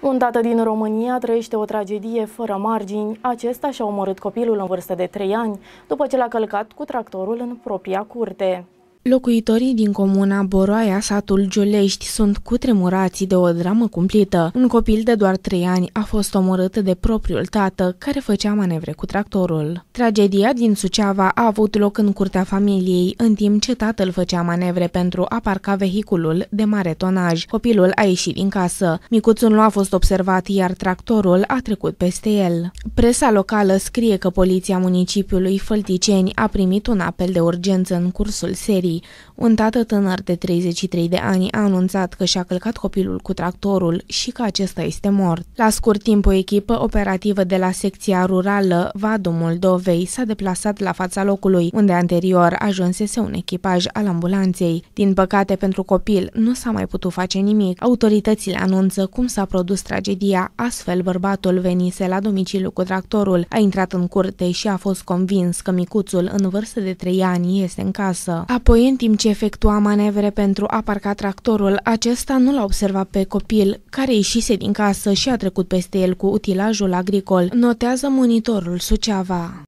Un tată din România trăiește o tragedie fără margini. Acesta și-a omorât copilul în vârstă de 3 ani, după ce l-a călcat cu tractorul în propria curte. Locuitorii din comuna Boroaia, satul Giulești, sunt cutremurați de o dramă cumplită. Un copil de doar 3 ani a fost omorât de propriul tată, care făcea manevre cu tractorul. Tragedia din Suceava a avut loc în curtea familiei, în timp ce tatăl făcea manevre pentru a parca vehiculul de mare tonaj. Copilul a ieșit din casă. Micuțul nu a fost observat, iar tractorul a trecut peste el. Presa locală scrie că poliția municipiului Fălticeni a primit un apel de urgență în cursul serii copii. Un tată tânăr de 33 de ani a anunțat că și-a călcat copilul cu tractorul și că acesta este mort. La scurt timp, o echipă operativă de la secția rurală Vadu Moldovei s-a deplasat la fața locului, unde anterior ajunsese un echipaj al ambulanței. Din păcate pentru copil, nu s-a mai putut face nimic. Autoritățile anunță cum s-a produs tragedia, astfel bărbatul venise la domiciliu cu tractorul, a intrat în curte și a fost convins că micuțul în vârstă de 3 ani este în casă. Apoi în timp ce efectua manevre pentru a parca tractorul, acesta nu l-a observat pe copil, care ieșise din casă și a trecut peste el cu utilajul agricol, notează monitorul Suceava.